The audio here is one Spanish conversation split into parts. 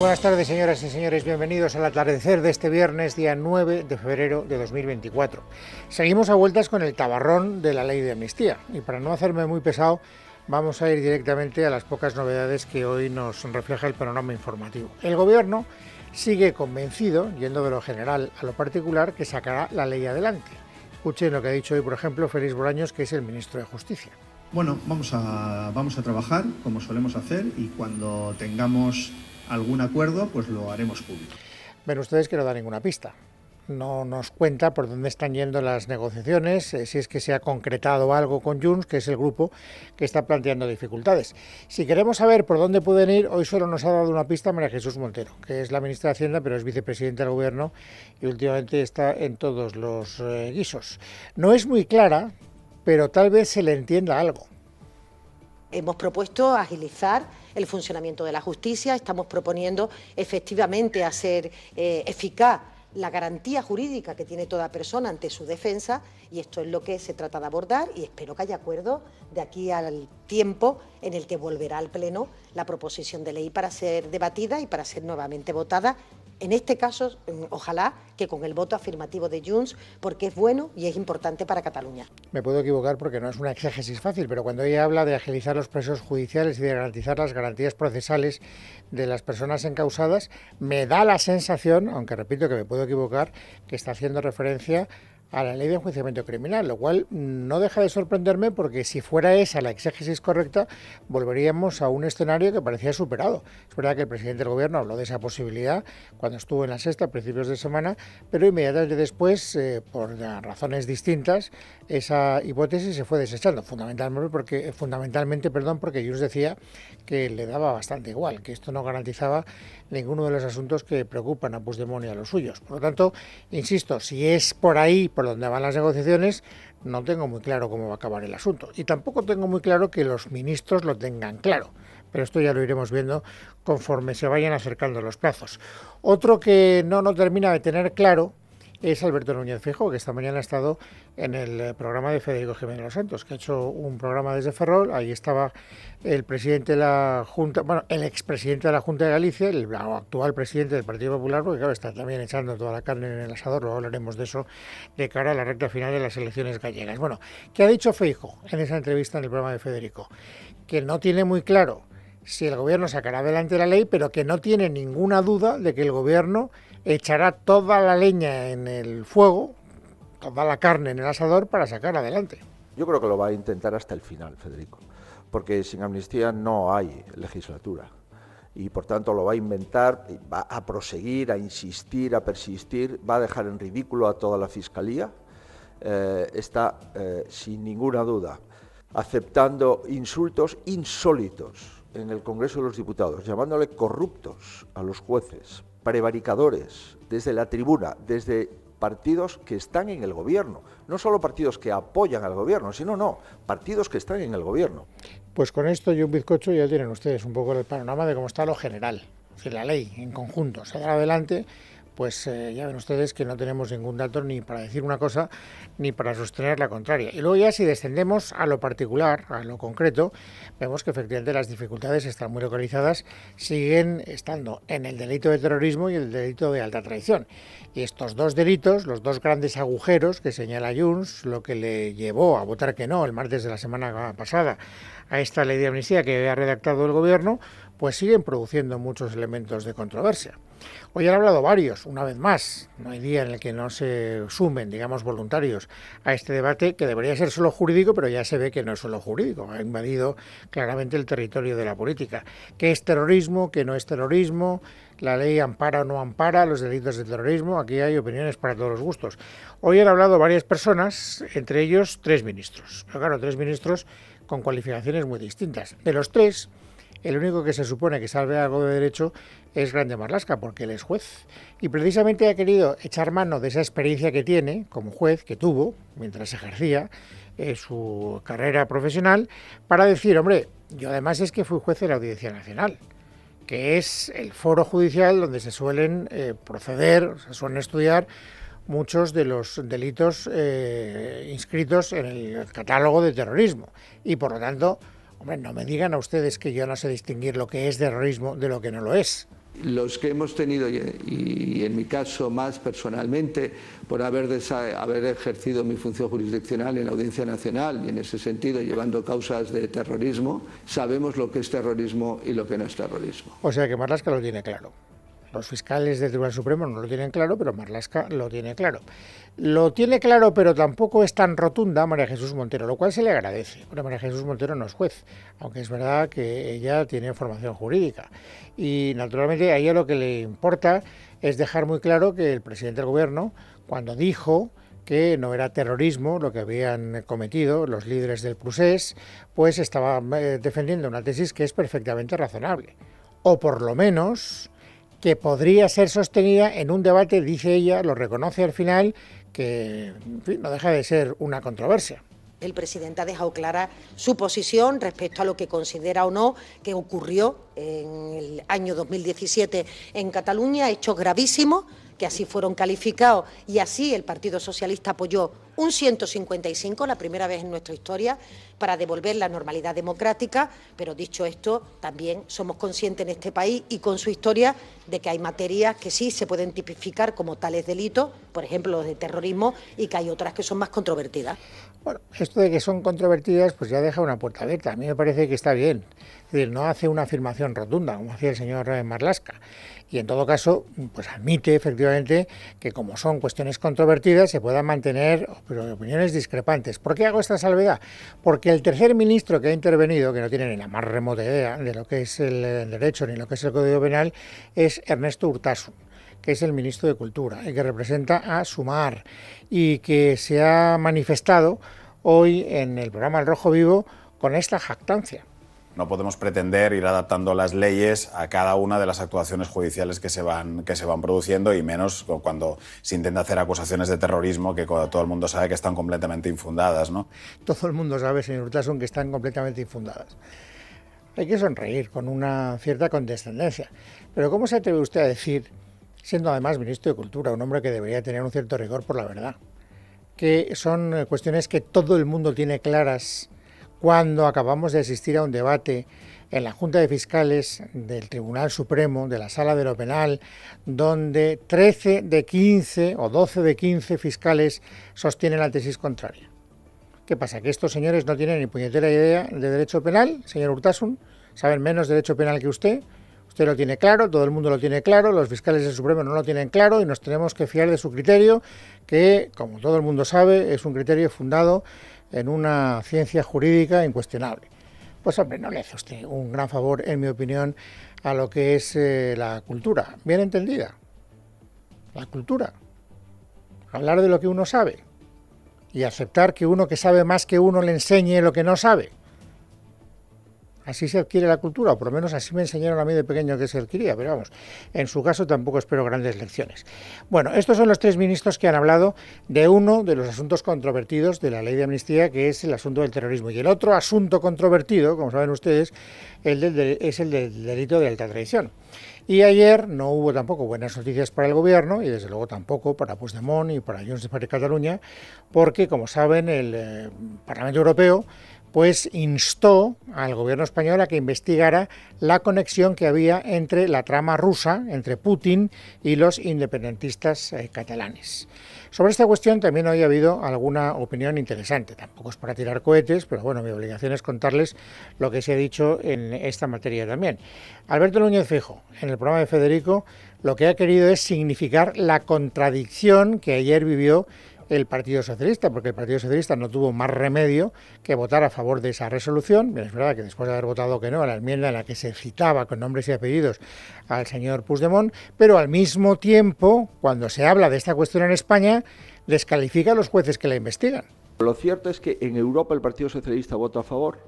Buenas tardes, señoras y señores. Bienvenidos al atardecer de este viernes, día 9 de febrero de 2024. Seguimos a vueltas con el tabarrón de la ley de amnistía. Y para no hacerme muy pesado, vamos a ir directamente a las pocas novedades que hoy nos refleja el panorama informativo. El Gobierno sigue convencido, yendo de lo general a lo particular, que sacará la ley adelante. Escuchen lo que ha dicho hoy, por ejemplo, Félix Bolaños, que es el ministro de Justicia. Bueno, vamos a, vamos a trabajar como solemos hacer y cuando tengamos algún acuerdo, pues lo haremos público. Ven ustedes que no da ninguna pista. No nos cuenta por dónde están yendo las negociaciones, eh, si es que se ha concretado algo con Junts, que es el grupo que está planteando dificultades. Si queremos saber por dónde pueden ir, hoy solo nos ha dado una pista María Jesús Montero, que es la ministra de Hacienda, pero es vicepresidenta del Gobierno y últimamente está en todos los eh, guisos. No es muy clara, pero tal vez se le entienda algo. Hemos propuesto agilizar el funcionamiento de la justicia, estamos proponiendo efectivamente hacer eh, eficaz la garantía jurídica que tiene toda persona ante su defensa y esto es lo que se trata de abordar y espero que haya acuerdo de aquí al tiempo en el que volverá al Pleno la proposición de ley para ser debatida y para ser nuevamente votada en este caso, mm, ojalá que con el voto afirmativo de Junts, porque es bueno y es importante para Cataluña. Me puedo equivocar porque no es una exégesis fácil, pero cuando ella habla de agilizar los procesos judiciales y de garantizar las garantías procesales de las personas encausadas, me da la sensación, aunque repito que me puedo equivocar, que está haciendo referencia a la ley de enjuiciamiento criminal, lo cual no deja de sorprenderme porque si fuera esa la exégesis correcta, volveríamos a un escenario que parecía superado. Es verdad que el presidente del gobierno habló de esa posibilidad cuando estuvo en la sexta a principios de semana, pero inmediatamente después, eh, por razones distintas, esa hipótesis se fue desechando, fundamentalmente porque, fundamentalmente, perdón, porque os decía que le daba bastante igual, que esto no garantizaba ninguno de los asuntos que preocupan a Puigdemont y a los suyos. Por lo tanto, insisto, si es por ahí por donde van las negociaciones, no tengo muy claro cómo va a acabar el asunto. Y tampoco tengo muy claro que los ministros lo tengan claro. Pero esto ya lo iremos viendo conforme se vayan acercando los plazos. Otro que no, nos termina de tener claro es Alberto Núñez Feijo, que esta mañana ha estado en el eh, programa de Federico Jiménez Los Santos, que ha hecho un programa desde Ferrol. Ahí estaba el presidente de la Junta, bueno, el expresidente de la Junta de Galicia, el actual presidente del Partido Popular, porque claro, está también echando toda la carne en el asador, luego hablaremos de eso de cara a la recta final de las elecciones gallegas. Bueno, ¿qué ha dicho Feijo en esa entrevista en el programa de Federico? Que no tiene muy claro si el gobierno sacará adelante la ley, pero que no tiene ninguna duda de que el gobierno echará toda la leña en el fuego, toda la carne en el asador para sacar adelante. Yo creo que lo va a intentar hasta el final, Federico, porque sin amnistía no hay legislatura y por tanto lo va a inventar, va a proseguir, a insistir, a persistir, va a dejar en ridículo a toda la Fiscalía. Eh, está, eh, sin ninguna duda, aceptando insultos insólitos en el Congreso de los Diputados, llamándole corruptos a los jueces, prevaricadores desde la tribuna, desde partidos que están en el gobierno, no solo partidos que apoyan al gobierno, sino no, partidos que están en el gobierno. Pues con esto y un bizcocho ya tienen ustedes un poco el panorama de cómo está lo general, si la ley en conjunto. Se adelante pues eh, ya ven ustedes que no tenemos ningún dato ni para decir una cosa ni para sostener la contraria. Y luego ya si descendemos a lo particular, a lo concreto, vemos que efectivamente las dificultades están muy localizadas, siguen estando en el delito de terrorismo y el delito de alta traición. Y estos dos delitos, los dos grandes agujeros que señala Junts, lo que le llevó a votar que no el martes de la semana pasada a esta ley de amnistía que había redactado el gobierno, pues siguen produciendo muchos elementos de controversia. Hoy han hablado varios, una vez más, no hay día en el que no se sumen, digamos, voluntarios a este debate que debería ser solo jurídico, pero ya se ve que no es solo jurídico, ha invadido claramente el territorio de la política. ¿Qué es terrorismo? ¿Qué no es terrorismo? ¿La ley ampara o no ampara los delitos de terrorismo? Aquí hay opiniones para todos los gustos. Hoy han hablado varias personas, entre ellos tres ministros, pero claro, tres ministros con cualificaciones muy distintas. De los tres, el único que se supone que sabe algo de derecho es Grande Marlasca, porque él es juez. Y precisamente ha querido echar mano de esa experiencia que tiene como juez, que tuvo mientras ejercía eh, su carrera profesional, para decir, hombre, yo además es que fui juez de la Audiencia Nacional que es el foro judicial donde se suelen eh, proceder, se suelen estudiar muchos de los delitos eh, inscritos en el catálogo de terrorismo y por lo tanto Hombre, no me digan a ustedes que yo no sé distinguir lo que es terrorismo de lo que no lo es. Los que hemos tenido, y en mi caso más personalmente, por haber, haber ejercido mi función jurisdiccional en la Audiencia Nacional y en ese sentido llevando causas de terrorismo, sabemos lo que es terrorismo y lo que no es terrorismo. O sea que Marlaska lo tiene claro. Los fiscales del Tribunal Supremo no lo tienen claro, pero Marlasca lo tiene claro. Lo tiene claro, pero tampoco es tan rotunda María Jesús Montero, lo cual se le agradece. María Jesús Montero no es juez, aunque es verdad que ella tiene formación jurídica. Y naturalmente a ella lo que le importa es dejar muy claro que el presidente del gobierno, cuando dijo que no era terrorismo lo que habían cometido los líderes del Prusés, pues estaba eh, defendiendo una tesis que es perfectamente razonable. O por lo menos que podría ser sostenida en un debate, dice ella, lo reconoce al final, que no deja de ser una controversia. El presidente ha dejado clara su posición respecto a lo que considera o no que ocurrió en el año 2017 en Cataluña, hechos gravísimos que así fueron calificados y así el Partido Socialista apoyó un 155, la primera vez en nuestra historia, para devolver la normalidad democrática, pero dicho esto, también somos conscientes en este país y con su historia de que hay materias que sí se pueden tipificar como tales delitos, por ejemplo los de terrorismo, y que hay otras que son más controvertidas. Bueno, esto de que son controvertidas, pues ya deja una puerta abierta. A mí me parece que está bien. Es decir, no hace una afirmación rotunda, como hacía el señor eh, Marlasca. Y en todo caso, pues admite efectivamente que como son cuestiones controvertidas, se puedan mantener opiniones discrepantes. ¿Por qué hago esta salvedad? Porque el tercer ministro que ha intervenido, que no tiene ni la más remota idea de lo que es el eh, derecho ni lo que es el Código Penal, es Ernesto Urtasun que es el ministro de Cultura y eh, que representa a Sumar y que se ha manifestado hoy en el programa El Rojo Vivo con esta jactancia. No podemos pretender ir adaptando las leyes a cada una de las actuaciones judiciales que se van, que se van produciendo y menos cuando se intenta hacer acusaciones de terrorismo que todo el mundo sabe que están completamente infundadas. ¿no? Todo el mundo sabe, señor Urtasun, que están completamente infundadas. Hay que sonreír con una cierta condescendencia. Pero ¿cómo se atreve usted a decir siendo además ministro de Cultura, un hombre que debería tener un cierto rigor por la verdad, que son eh, cuestiones que todo el mundo tiene claras cuando acabamos de asistir a un debate en la Junta de Fiscales del Tribunal Supremo, de la Sala de lo Penal, donde 13 de 15 o 12 de 15 fiscales sostienen la tesis contraria. ¿Qué pasa? Que estos señores no tienen ni puñetera idea de derecho penal, señor Urtasun, saben menos derecho penal que usted, Usted lo tiene claro, todo el mundo lo tiene claro, los fiscales del Supremo no lo tienen claro y nos tenemos que fiar de su criterio, que, como todo el mundo sabe, es un criterio fundado en una ciencia jurídica incuestionable. Pues hombre, no le hace usted un gran favor, en mi opinión, a lo que es eh, la cultura, bien entendida. La cultura. Hablar de lo que uno sabe y aceptar que uno que sabe más que uno le enseñe lo que no sabe. Así se adquiere la cultura, o por lo menos así me enseñaron a mí de pequeño que se adquiría, pero vamos, en su caso tampoco espero grandes lecciones. Bueno, estos son los tres ministros que han hablado de uno de los asuntos controvertidos de la ley de amnistía, que es el asunto del terrorismo. Y el otro asunto controvertido, como saben ustedes, es el del delito de alta traición. Y ayer no hubo tampoco buenas noticias para el gobierno y desde luego tampoco para Puigdemont y para Junts per Cataluña, porque como saben el eh, Parlamento Europeo pues instó al gobierno español a que investigara la conexión que había entre la trama rusa, entre Putin y los independentistas eh, catalanes. Sobre esta cuestión también hoy ha habido alguna opinión interesante. Tampoco es para tirar cohetes, pero bueno, mi obligación es contarles lo que se ha dicho en esta materia también. Alberto Núñez Fijo, en el programa de Federico, lo que ha querido es significar la contradicción que ayer vivió el Partido Socialista, porque el Partido Socialista no tuvo más remedio que votar a favor de esa resolución. es verdad que después de haber votado que no a la enmienda en la que se citaba con nombres y apellidos al señor Puigdemont, pero al mismo tiempo, cuando se habla de esta cuestión en España, descalifica a los jueces que la investigan. Lo cierto es que en Europa el Partido Socialista votó a favor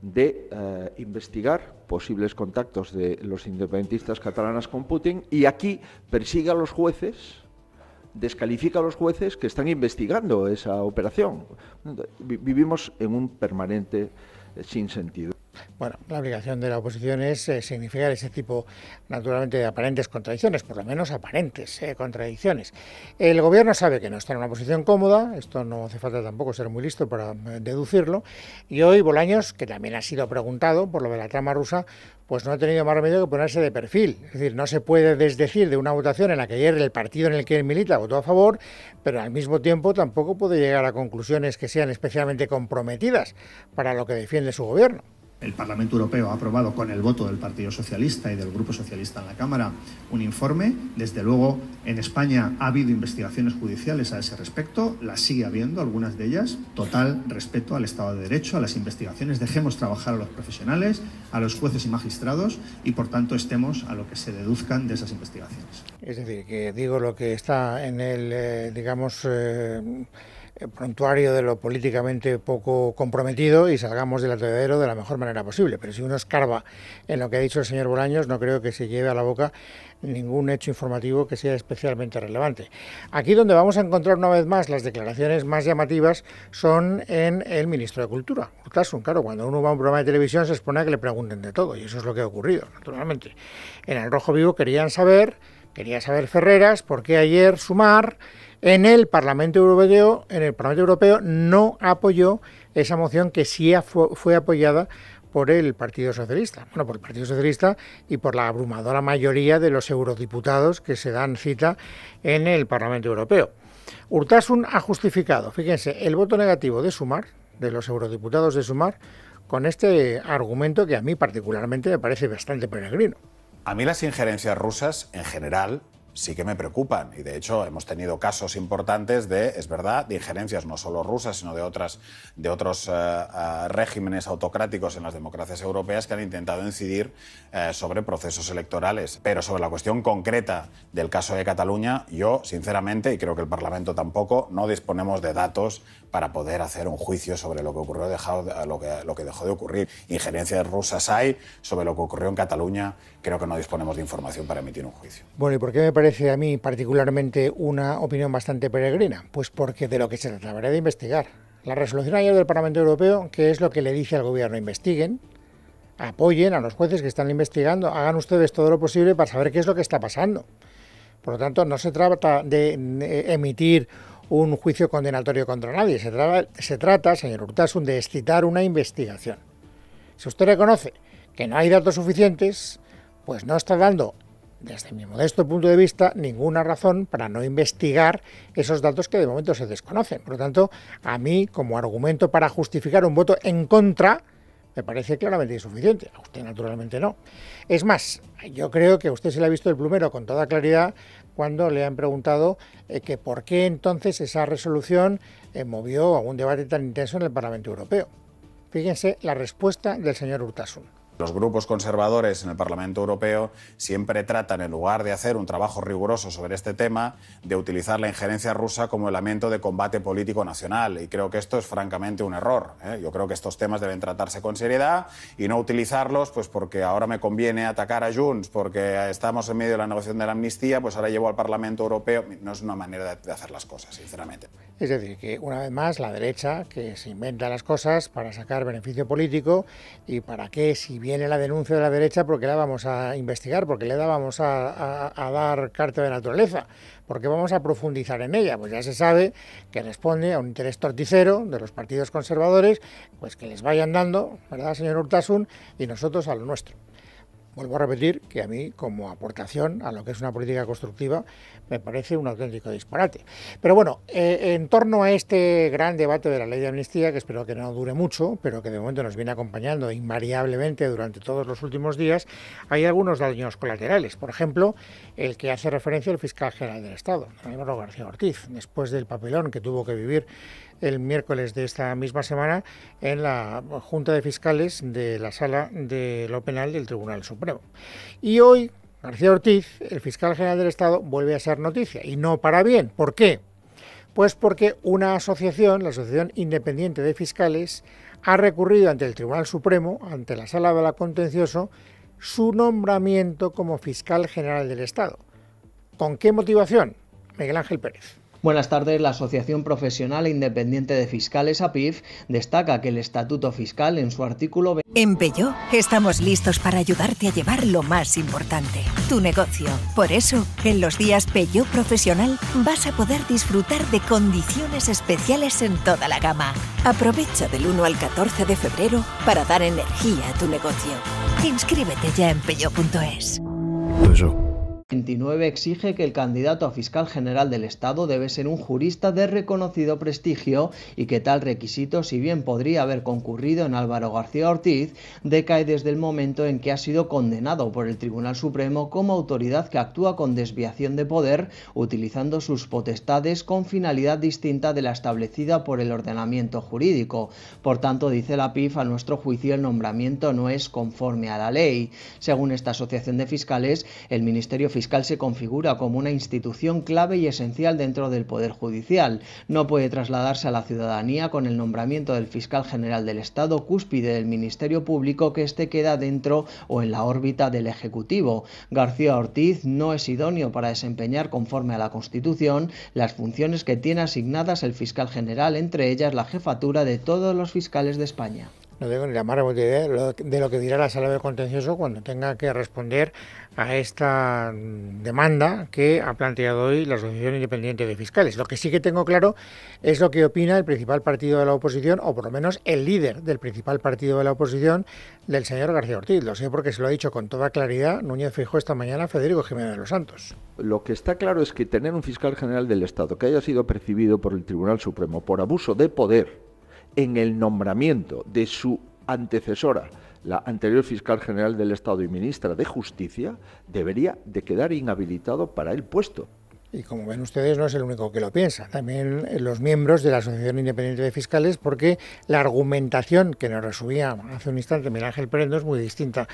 de eh, investigar posibles contactos de los independentistas catalanas con Putin y aquí persigue a los jueces descalifica a los jueces que están investigando esa operación. Vivimos en un permanente eh, sinsentido. Bueno, la obligación de la oposición es eh, significar ese tipo, naturalmente, de aparentes contradicciones, por lo menos aparentes eh, contradicciones. El gobierno sabe que no está en una posición cómoda, esto no hace falta tampoco ser muy listo para eh, deducirlo, y hoy Bolaños, que también ha sido preguntado por lo de la trama rusa, pues no ha tenido más remedio que ponerse de perfil. Es decir, no se puede desdecir de una votación en la que ayer el partido en el que él milita votó a favor, pero al mismo tiempo tampoco puede llegar a conclusiones que sean especialmente comprometidas para lo que defiende su gobierno. El Parlamento Europeo ha aprobado con el voto del Partido Socialista y del Grupo Socialista en la Cámara un informe. Desde luego, en España ha habido investigaciones judiciales a ese respecto, las sigue habiendo, algunas de ellas. Total respeto al Estado de Derecho, a las investigaciones. Dejemos trabajar a los profesionales, a los jueces y magistrados y, por tanto, estemos a lo que se deduzcan de esas investigaciones. Es decir, que digo lo que está en el, eh, digamos, eh, eh, prontuario de lo políticamente poco comprometido y salgamos del atolladero de la mejor manera posible. Pero si uno escarba en lo que ha dicho el señor Bolaños, no creo que se lleve a la boca ningún hecho informativo que sea especialmente relevante. Aquí donde vamos a encontrar una vez más las declaraciones más llamativas son en el ministro de Cultura, Urtasun. Claro, cuando uno va a un programa de televisión se expone a que le pregunten de todo y eso es lo que ha ocurrido, naturalmente. En el Rojo Vivo querían saber Quería saber, Ferreras, por qué ayer Sumar en el Parlamento Europeo, en el Parlamento Europeo no apoyó esa moción que sí fue, apoyada por el Partido Socialista, bueno, por el Partido Socialista y por la abrumadora mayoría de los eurodiputados que se dan cita en el Parlamento Europeo. Urtasun ha justificado, fíjense, el voto negativo de Sumar, de los eurodiputados de Sumar, con este argumento que a mí particularmente me parece bastante peregrino. A mí las injerencias rusas, en general, sí que me preocupan. Y de hecho hemos tenido casos importantes de, es verdad, de injerencias no solo rusas, sino de, otras, de otros eh, eh, regímenes autocráticos en las democracias europeas que han intentado incidir eh, sobre procesos electorales. Pero sobre la cuestión concreta del caso de Cataluña, yo, sinceramente, y creo que el Parlamento tampoco, no disponemos de datos para poder hacer un juicio sobre lo que ocurrió, dejado, lo, que, lo que dejó de ocurrir. Injerencias rusas hay sobre lo que ocurrió en Cataluña. Creo que no disponemos de información para emitir un juicio. Bueno, ¿y por qué parece a mí particularmente una opinión bastante peregrina? Pues porque de lo que se trataría de investigar. La resolución ayer del Parlamento Europeo, que es lo que le dice al gobierno, investiguen, apoyen a los jueces que están investigando, hagan ustedes todo lo posible para saber qué es lo que está pasando. Por lo tanto, no se trata de emitir un juicio condenatorio contra nadie, se, se trata, señor Urtasun, de excitar una investigación. Si usted reconoce que no hay datos suficientes, pues no está dando desde mi modesto punto de vista, ninguna razón para no investigar esos datos que de momento se desconocen. Por lo tanto, a mí, como argumento para justificar un voto en contra, me parece claramente insuficiente. A usted, naturalmente, no. Es más, yo creo que usted se le ha visto el plumero con toda claridad cuando le han preguntado eh, que por qué entonces esa resolución eh, movió a un debate tan intenso en el Parlamento Europeo. Fíjense la respuesta del señor Urtasun. Los grupos conservadores en el Parlamento Europeo siempre tratan, en lugar de hacer un trabajo riguroso sobre este tema, de utilizar la injerencia rusa como elemento de combate político nacional. Y creo que esto es francamente un error. ¿eh? Yo creo que estos temas deben tratarse con seriedad y no utilizarlos, pues porque ahora me conviene atacar a Junts, porque estamos en medio de la negociación de la amnistía, pues ahora llevo al Parlamento Europeo. No es una manera de hacer las cosas, sinceramente. Es decir, que una vez más la derecha que se inventa las cosas para sacar beneficio político y para qué si viene la denuncia de la derecha, ¿por qué la vamos a investigar? porque qué le vamos a, dar carta de naturaleza? porque vamos a profundizar en ella? Pues ya se sabe que responde a un interés torticero de los partidos conservadores, pues que les vayan dando, ¿verdad, señor Urtasun? Y nosotros a lo nuestro. Vuelvo a repetir que a mí, como aportación a lo que es una política constructiva, me parece un auténtico disparate. Pero bueno, eh, en torno a este gran debate de la ley de amnistía, que espero que no dure mucho, pero que de momento nos viene acompañando invariablemente durante todos los últimos días, hay algunos daños colaterales. Por ejemplo, el que hace referencia el fiscal general del Estado, Álvaro García Ortiz, después del papelón que tuvo que vivir el miércoles de esta misma semana en la Junta de Fiscales de la Sala de lo Penal del Tribunal Supremo. Y hoy, García Ortiz, el fiscal general del Estado, vuelve a ser noticia, y no para bien. ¿Por qué? Pues porque una asociación, la Asociación Independiente de Fiscales, ha recurrido ante el Tribunal Supremo, ante la Sala de la Contencioso, su nombramiento como fiscal general del Estado. ¿Con qué motivación? Miguel Ángel Pérez. Buenas tardes. La Asociación Profesional e Independiente de Fiscales, APIF, destaca que el Estatuto Fiscal, en su artículo... En Peyo estamos listos para ayudarte a llevar lo más importante, tu negocio. Por eso, en los días Peyo Profesional vas a poder disfrutar de condiciones especiales en toda la gama. Aprovecha del 1 al 14 de febrero para dar energía a tu negocio. Inscríbete ya en Peyo.es. 29 exige que el candidato a fiscal general del Estado debe ser un jurista de reconocido prestigio y que tal requisito, si bien podría haber concurrido en Álvaro García Ortiz, decae desde el momento en que ha sido condenado por el Tribunal Supremo como autoridad que actúa con desviación de poder, utilizando sus potestades con finalidad distinta de la establecida por el ordenamiento jurídico. Por tanto, dice la PIF, a nuestro juicio el nombramiento no es conforme a la ley. Según esta asociación de fiscales, el Ministerio Fiscal fiscal se configura como una institución clave y esencial dentro del Poder Judicial. No puede trasladarse a la ciudadanía con el nombramiento del fiscal general del Estado, cúspide del Ministerio Público, que éste queda dentro o en la órbita del Ejecutivo. García Ortiz no es idóneo para desempeñar conforme a la Constitución las funciones que tiene asignadas el fiscal general, entre ellas la jefatura de todos los fiscales de España no tengo ni la más de lo que dirá la sala de contencioso cuando tenga que responder a esta demanda que ha planteado hoy la Asociación Independiente de Fiscales. Lo que sí que tengo claro es lo que opina el principal partido de la oposición, o por lo menos el líder del principal partido de la oposición, del señor García Ortiz. Lo sé porque se lo ha dicho con toda claridad Núñez Fijó esta mañana Federico Jiménez de los Santos. Lo que está claro es que tener un fiscal general del Estado que haya sido percibido por el Tribunal Supremo por abuso de poder en el nombramiento de su antecesora, la anterior fiscal general del Estado y ministra de Justicia, debería de quedar inhabilitado para el puesto. Y como ven ustedes, no es el único que lo piensa. También los miembros de la Asociación Independiente de Fiscales, porque la argumentación que nos resumía hace un instante Miguel Ángel Prendo es muy distinta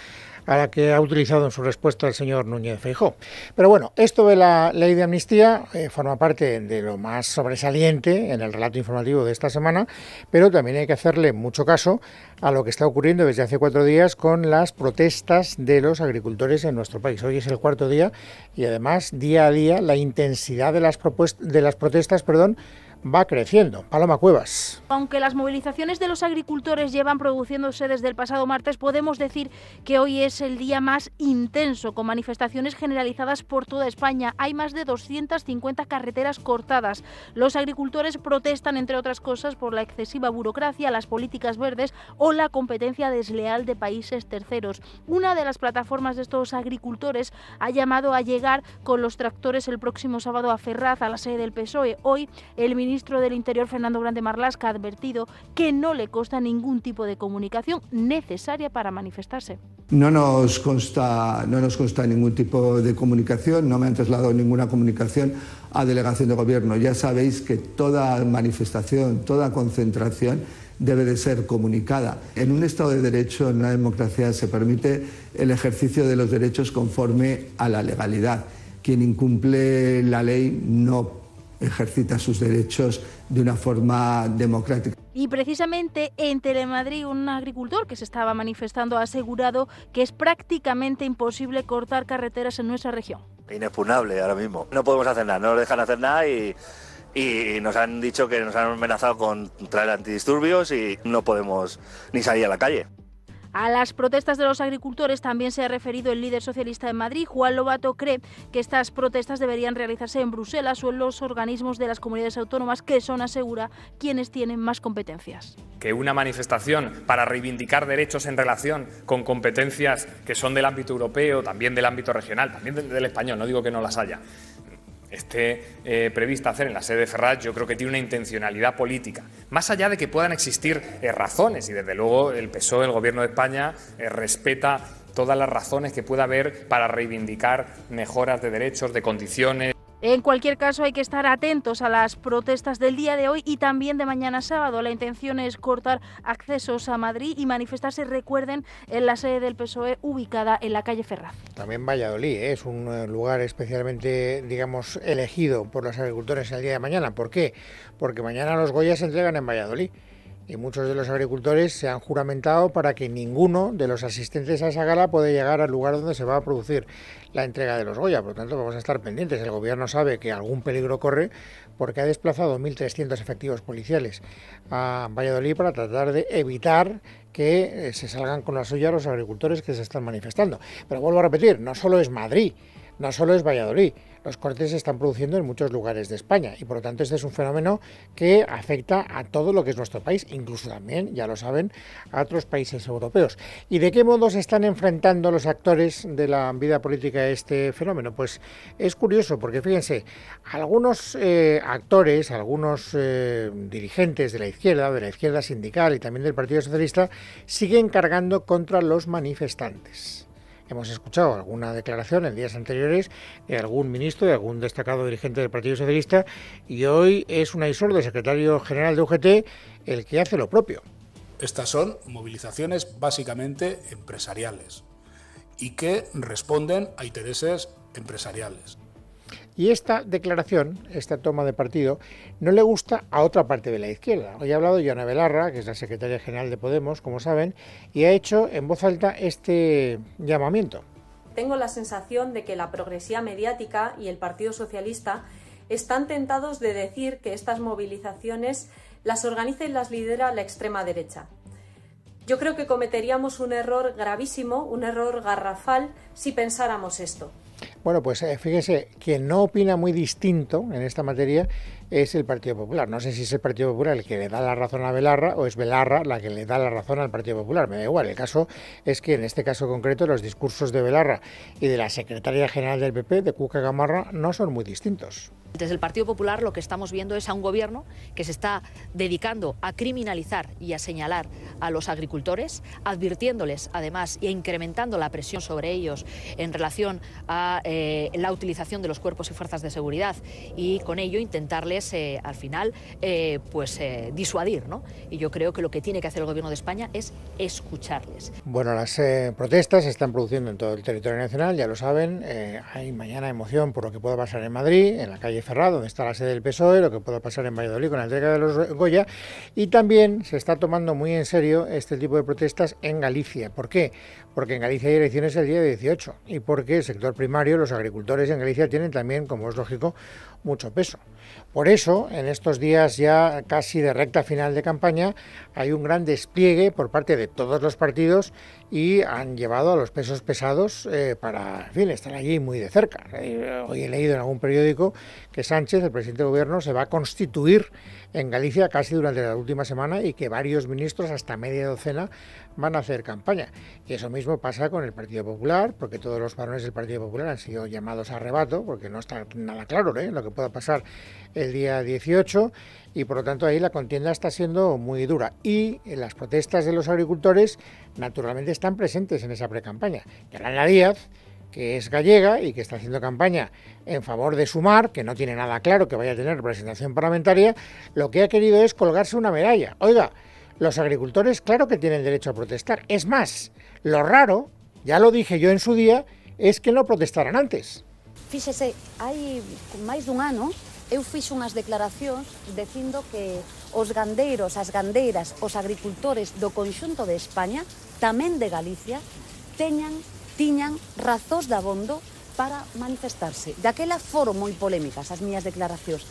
a la que ha utilizado en su respuesta el señor Núñez Feijó. Pero bueno, esto de la ley de amnistía eh, forma parte de lo más sobresaliente en el relato informativo de esta semana, pero también hay que hacerle mucho caso a lo que está ocurriendo desde hace cuatro días con las protestas de los agricultores en nuestro país. Hoy es el cuarto día y además día a día la intención intensidad de las, propuestas de las protestas perdón, va creciendo. Paloma Cuevas. Aunque las movilizaciones de los agricultores llevan produciéndose desde el pasado martes, podemos decir que hoy es el día más intenso, con manifestaciones generalizadas por toda España. Hay más de 250 carreteras cortadas. Los agricultores protestan, entre otras cosas, por la excesiva burocracia, las políticas verdes o la competencia desleal de países terceros. Una de las plataformas de estos agricultores ha llamado a llegar con los tractores el próximo sábado a Ferraz, a la sede del PSOE. Hoy el ministro ministro del Interior, Fernando Grande Marlasca, ha advertido que no le consta ningún tipo de comunicación necesaria para manifestarse. No nos consta, no nos consta ningún tipo de comunicación, no me han trasladado ninguna comunicación a delegación de gobierno. Ya sabéis que toda manifestación, toda concentración debe de ser comunicada. En un Estado de Derecho, en una democracia, se permite el ejercicio de los derechos conforme a la legalidad. Quien incumple la ley no ejercita sus derechos de una forma democrática. Y precisamente en Telemadrid un agricultor que se estaba manifestando ha asegurado que es prácticamente imposible cortar carreteras en nuestra región. Inexpugnable ahora mismo. No podemos hacer nada, no nos dejan hacer nada y, y nos han dicho que nos han amenazado con traer antidisturbios y no podemos ni salir a la calle. A las protestas de los agricultores también se ha referido el líder socialista en Madrid. Juan Lobato cree que estas protestas deberían realizarse en Bruselas o en los organismos de las comunidades autónomas, que son, asegura, quienes tienen más competencias. Que una manifestación para reivindicar derechos en relación con competencias que son del ámbito europeo, también del ámbito regional, también del español, no digo que no las haya, esté eh, prevista hacer en la sede de Ferraz, yo creo que tiene una intencionalidad política. Más allá de que puedan existir eh, razones, y desde luego el PSOE, el Gobierno de España, eh, respeta todas las razones que pueda haber para reivindicar mejoras de derechos, de condiciones. En cualquier caso, hay que estar atentos a las protestas del día de hoy y también de mañana sábado. La intención es cortar accesos a Madrid y manifestarse, recuerden, en la sede del PSOE ubicada en la calle Ferraz. También Valladolid ¿eh? es un eh, lugar especialmente, digamos, elegido por los agricultores el día de mañana. ¿Por qué? Porque mañana los Goyas se entregan en Valladolid y muchos de los agricultores se han juramentado para que ninguno de los asistentes a esa gala puede llegar al lugar donde se va a producir la entrega de los Goya. Por lo tanto, vamos a estar pendientes. El gobierno sabe que algún peligro corre porque ha desplazado 1.300 efectivos policiales a Valladolid para tratar de evitar que eh, se salgan con la suya los agricultores que se están manifestando. Pero vuelvo a repetir, no solo es Madrid, no solo es Valladolid los cortes se están produciendo en muchos lugares de España y por lo tanto este es un fenómeno que afecta a todo lo que es nuestro país, incluso también, ya lo saben, a otros países europeos. ¿Y de qué modo se están enfrentando los actores de la vida política a este fenómeno? Pues es curioso porque fíjense, algunos eh, actores, algunos eh, dirigentes de la izquierda, de la izquierda sindical y también del Partido Socialista, siguen cargando contra los manifestantes. Hemos escuchado alguna declaración en días anteriores de algún ministro, de algún destacado dirigente del Partido Socialista, y hoy es un de secretario general de UGT, el que hace lo propio. Estas son movilizaciones básicamente empresariales y que responden a intereses empresariales. Y esta declaración, esta toma de partido, no le gusta a otra parte de la izquierda. Hoy ha hablado Joana Belarra, que es la secretaria general de Podemos, como saben, y ha hecho en voz alta este llamamiento. Tengo la sensación de que la progresía mediática y el Partido Socialista están tentados de decir que estas movilizaciones las organiza y las lidera la extrema derecha. Yo creo que cometeríamos un error gravísimo, un error garrafal, si pensáramos esto. Bueno, pues eh, fíjese, quien no opina muy distinto en esta materia es el Partido Popular. No sé si es el Partido Popular el que le da la razón a Belarra o es Belarra la que le da la razón al Partido Popular. Me da igual. El caso es que en este caso concreto los discursos de Belarra y de la secretaria general del PP, de Cuca Gamarra, no son muy distintos. Desde el Partido Popular lo que estamos viendo es a un gobierno que se está dedicando a criminalizar y a señalar a los agricultores, advirtiéndoles además e incrementando la presión sobre ellos en relación a eh, la utilización de los cuerpos y fuerzas de seguridad y con ello intentarles eh, al final eh, pues disuadir. ¿no? Y yo creo que lo que tiene que hacer el gobierno de España es escucharles. Bueno, las protestas se están produciendo en todo el territorio nacional, ya lo saben. hay mañana emoción por lo que pueda pasar en Madrid, en la calle Cerrado, está la sede del PSOE, lo que pueda pasar en Valladolid con la entrega de los Goya, y también se está tomando muy en serio este tipo de protestas en Galicia. ¿Por qué? Porque en Galicia hay elecciones el día 18 y porque el sector primario, los agricultores en Galicia tienen también, como es lógico, mucho peso. Por eso, en estos días ya casi de recta final de campaña, hay un gran despliegue por parte de todos los partidos y han llevado a los pesos pesados eh, para, en fin, están allí muy de cerca. Eh, hoy he leído en algún periódico que Sánchez, el presidente del gobierno, se va a constituir en Galicia casi durante la última semana y que varios ministros, hasta media docena, van a hacer campaña. Y eso mismo pasa con el Partido Popular, porque todos los varones del Partido Popular han sido llamados a rebato, porque no está nada claro ¿eh? lo que pueda pasar el día 18, y por lo tanto ahí la contienda está siendo muy dura. Y las protestas de los agricultores, naturalmente, están presentes en esa precampaña. la Díaz que es gallega y que está haciendo campaña en favor de Sumar, que no tiene nada claro que vaya a tener representación parlamentaria, lo que ha querido es colgarse una medalla. Oiga, los agricultores claro que tienen derecho a protestar. Es más, lo raro, ya lo dije yo en su día, es que no protestaran antes. Fíjese, hay más de un año eu fixo unas declaraciones diciendo que os ganderos, las ganderas, os agricultores do conjunto de España, también de Galicia, teñan tiñan razos de abondo para manifestarse. De aquella fueron muy polémicas esas mías declaraciones.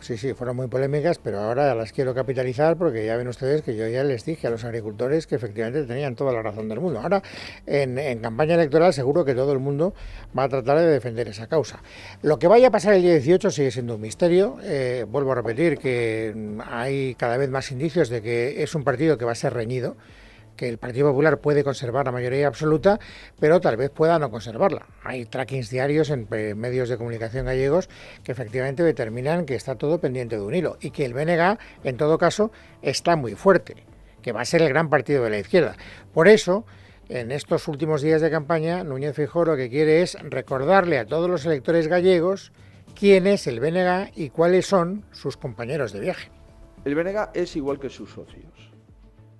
Sí, sí, fueron muy polémicas, pero ahora las quiero capitalizar porque ya ven ustedes que yo ya les dije a los agricultores que efectivamente tenían toda la razón del mundo. Ahora, en, campaña electoral, seguro que todo el mundo va a tratar de defender esa causa. Lo que vaya a pasar el día 18 sigue siendo un misterio. Eh, vuelvo a repetir que hay cada vez más indicios de que es un partido que va a ser reñido que el Partido Popular puede conservar la mayoría absoluta, pero tal vez pueda no conservarla. Hay trackings diarios en eh, medios de comunicación gallegos que efectivamente determinan que está todo pendiente de un hilo y que el BNG, en todo caso, está muy fuerte, que va a ser el gran partido de la izquierda. Por eso, en estos últimos días de campaña, Núñez Fijó lo que quiere es recordarle a todos los electores gallegos quién es el BNG y cuáles son sus compañeros de viaje. El BNG es igual que sus socios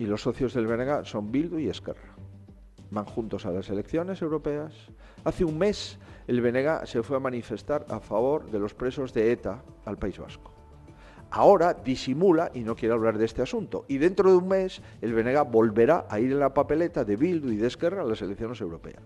y los socios del Venega son Bildu y Esquerra. Van juntos a las elecciones europeas. Hace un mes el Venega se fue a manifestar a favor de los presos de ETA al País Vasco. Ahora disimula y no quiere hablar de este asunto. Y dentro de un mes el Venega volverá a ir en la papeleta de Bildu y de Esquerra a las elecciones europeas.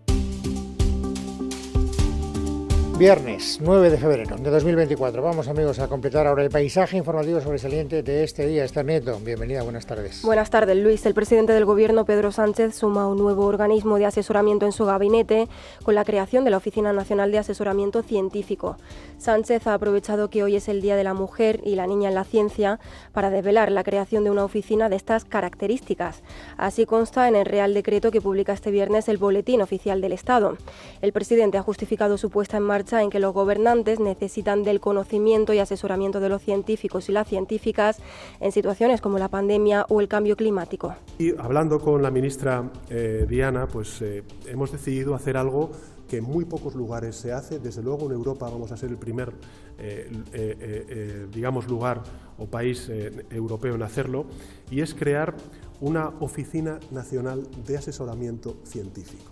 Viernes 9 de febrero de 2024. Vamos amigos a completar ahora el paisaje informativo sobresaliente de este día. está Nieto, bienvenida, buenas tardes. Buenas tardes Luis. El presidente del gobierno Pedro Sánchez suma un nuevo organismo de asesoramiento en su gabinete con la creación de la Oficina Nacional de Asesoramiento Científico. Sánchez ha aprovechado que hoy es el Día de la Mujer y la Niña en la Ciencia para desvelar la creación de una oficina de estas características. Así consta en el Real Decreto que publica este viernes el Boletín Oficial del Estado. El presidente ha justificado su puesta en marcha en que los gobernantes necesitan del conocimiento y asesoramiento de los científicos y las científicas en situaciones como la pandemia o el cambio climático. Y hablando con la ministra eh, Diana, pues eh, hemos decidido hacer algo que en muy pocos lugares se hace. Desde luego en Europa vamos a ser el primer, eh, digamos, lugar o país europeo en hacerlo, y es crear una Oficina Nacional de Asesoramiento Científico.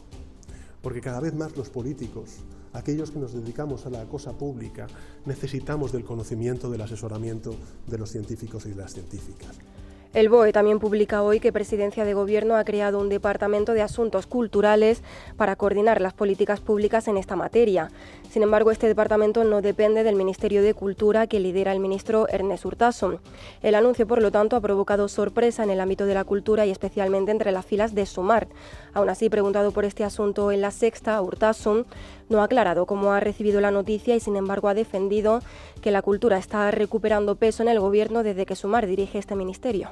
Porque cada vez más los políticos Aquellos que nos dedicamos a la cosa pública necesitamos del conocimiento, del asesoramiento de los científicos y las científicas. El BOE también publica hoy que Presidencia de Gobierno ha creado un departamento de asuntos culturales para coordinar las políticas públicas en esta materia. Sin embargo, este departamento no depende del Ministerio de Cultura que lidera el ministro Ernest Urtasun. El anuncio, por lo tanto, ha provocado sorpresa en el ámbito de la cultura y especialmente entre las filas de Sumar. Aún así, preguntado por este asunto en la sexta, Urtasun no ha aclarado cómo ha recibido la noticia y, sin embargo, ha defendido que la cultura está recuperando peso en el gobierno desde que Sumar dirige este ministerio.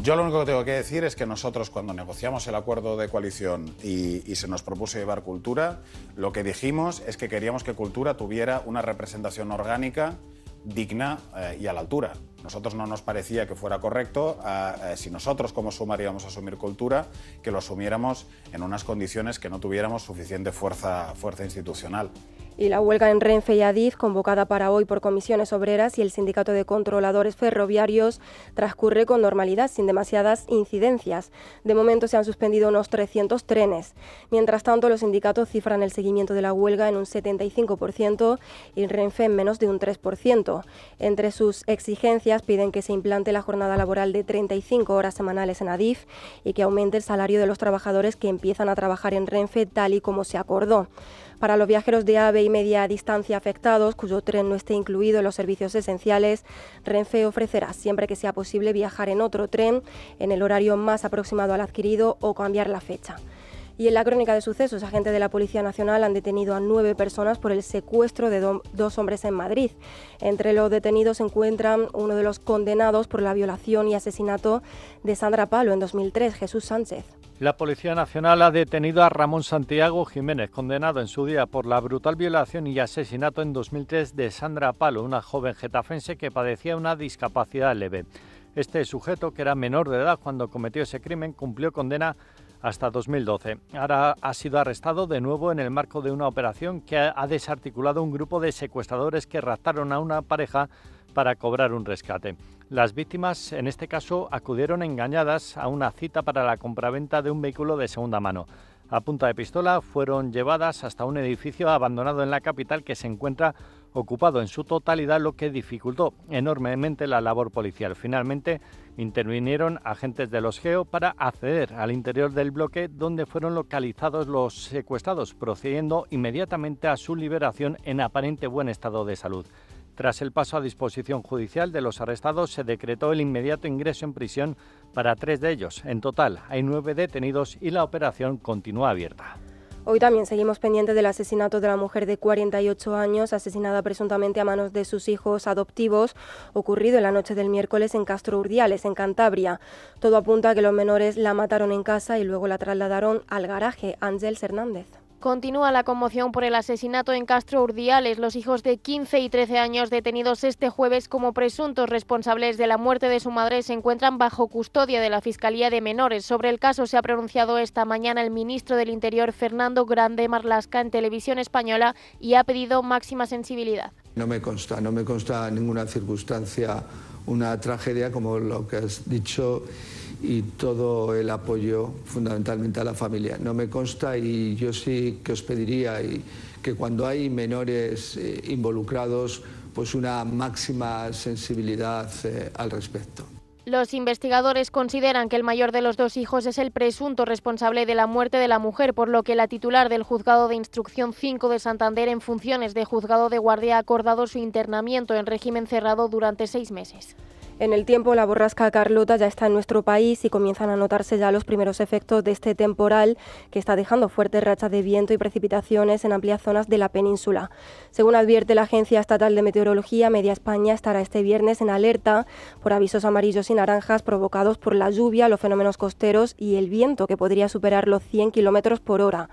Yo lo único que tengo que decir es que nosotros cuando negociamos el acuerdo de coalición y, se nos propuso llevar cultura, lo que dijimos es que queríamos que cultura tuviera una representación orgánica digna eh, y a la altura. Nosotros no nos parecía que fuera correcto, eh, si nosotros como sumaríamos a asumir cultura, que lo asumiéramos en unas condiciones que no tuviéramos suficiente fuerza, fuerza institucional. Y la huelga en Renfe y Adif, convocada para hoy por comisiones obreras y el Sindicato de Controladores Ferroviarios, transcurre con normalidad, sin demasiadas incidencias. De momento se han suspendido unos 300 trenes. Mientras tanto, los sindicatos cifran el seguimiento de la huelga en un 75% y Renfe en menos de un 3%. Entre sus exigencias piden que se implante la jornada laboral de 35 horas semanales en Adif y que aumente el salario de los trabajadores que empiezan a trabajar en Renfe tal y como se acordó. Para los viajeros de AVE y media distancia afectados, cuyo tren no esté incluido en los servicios esenciales, Renfe ofrecerá siempre que sea posible viajar en otro tren, en el horario más aproximado al adquirido o cambiar la fecha. Y en la crónica de sucesos, agentes de la Policía Nacional han detenido a nueve personas por el secuestro de dos hombres en Madrid. Entre los detenidos se encuentran uno de los condenados por la violación y asesinato de Sandra Palo en 2003, Jesús Sánchez. La Policía Nacional ha detenido a Ramón Santiago Jiménez, condenado en su día por la brutal violación y asesinato en 2003 de Sandra Palo, una joven getafense que padecía una discapacidad leve. Este sujeto, que era menor de edad cuando cometió ese crimen, cumplió condena hasta 2012. Ahora ha sido arrestado de nuevo en el marco de una operación que ha desarticulado un grupo de secuestradores que raptaron a una pareja para cobrar un rescate. Las víctimas, en este caso, acudieron engañadas a una cita para la compraventa de un vehículo de segunda mano. A punta de pistola fueron llevadas hasta un edificio abandonado en la capital que se encuentra ocupado en su totalidad, lo que dificultó enormemente la labor policial. Finalmente, intervinieron agentes de los GEO para acceder al interior del bloque donde fueron localizados los secuestrados, procediendo inmediatamente a su liberación en aparente buen estado de salud. Tras el paso a disposición judicial de los arrestados, se decretó el inmediato ingreso en prisión para tres de ellos. En total, hay nueve detenidos y la operación continúa abierta. Hoy también seguimos pendientes del asesinato de la mujer de 48 años, asesinada presuntamente a manos de sus hijos adoptivos, ocurrido en la noche del miércoles en Castro Urdiales, en Cantabria. Todo apunta a que los menores la mataron en casa y luego la trasladaron al garaje. Ángel Hernández. Continúa la conmoción por el asesinato en Castro Urdiales. Los hijos de 15 y 13 años detenidos este jueves como presuntos responsables de la muerte de su madre se encuentran bajo custodia de la Fiscalía de Menores. Sobre el caso se ha pronunciado esta mañana el ministro del Interior Fernando Grande Marlasca en televisión española y ha pedido máxima sensibilidad. No me consta, no me consta ninguna circunstancia una tragedia como lo que has dicho y todo el apoyo fundamentalmente a la familia. No me consta y yo sí que os pediría y que cuando hay menores eh, involucrados, pues una máxima sensibilidad eh, al respecto. Los investigadores consideran que el mayor de los dos hijos es el presunto responsable de la muerte de la mujer, por lo que la titular del Juzgado de Instrucción 5 de Santander en funciones de juzgado de guardia ha acordado su internamiento en régimen cerrado durante seis meses. En el tiempo, la borrasca Carlota ya está en nuestro país y comienzan a notarse ya los primeros efectos de este temporal que está dejando fuertes rachas de viento y precipitaciones en amplias zonas de la península. Según advierte la Agencia Estatal de Meteorología, Media España estará este viernes en alerta por avisos amarillos y naranjas provocados por la lluvia, los fenómenos costeros y el viento que podría superar los 100 kilómetros por hora.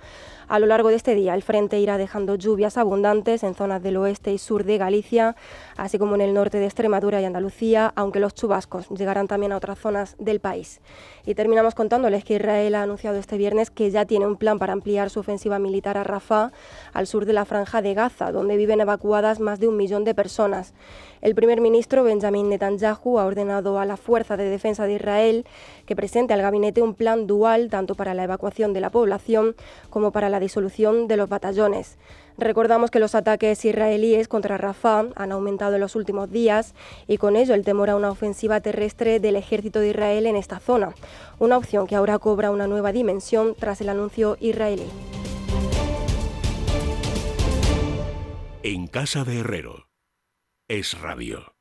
A lo largo de este día, el frente irá dejando lluvias abundantes en zonas del oeste y sur de Galicia, así como en el norte de Extremadura y Andalucía, aunque que los chubascos llegarán también a otras zonas del país. Y terminamos contándoles que Israel ha anunciado este viernes que ya tiene un plan para ampliar su ofensiva militar a Rafah, al sur de la franja de Gaza, donde viven evacuadas más de un millón de personas. El primer ministro Benjamin Netanyahu ha ordenado a la Fuerza de Defensa de Israel que presente al gabinete un plan dual tanto para la evacuación de la población como para la disolución de los batallones. Recordamos que los ataques israelíes contra Rafah han aumentado en los últimos días y con ello el temor a una ofensiva terrestre del ejército de Israel en esta zona, una opción que ahora cobra una nueva dimensión tras el anuncio israelí. En casa de Herrero, es radio.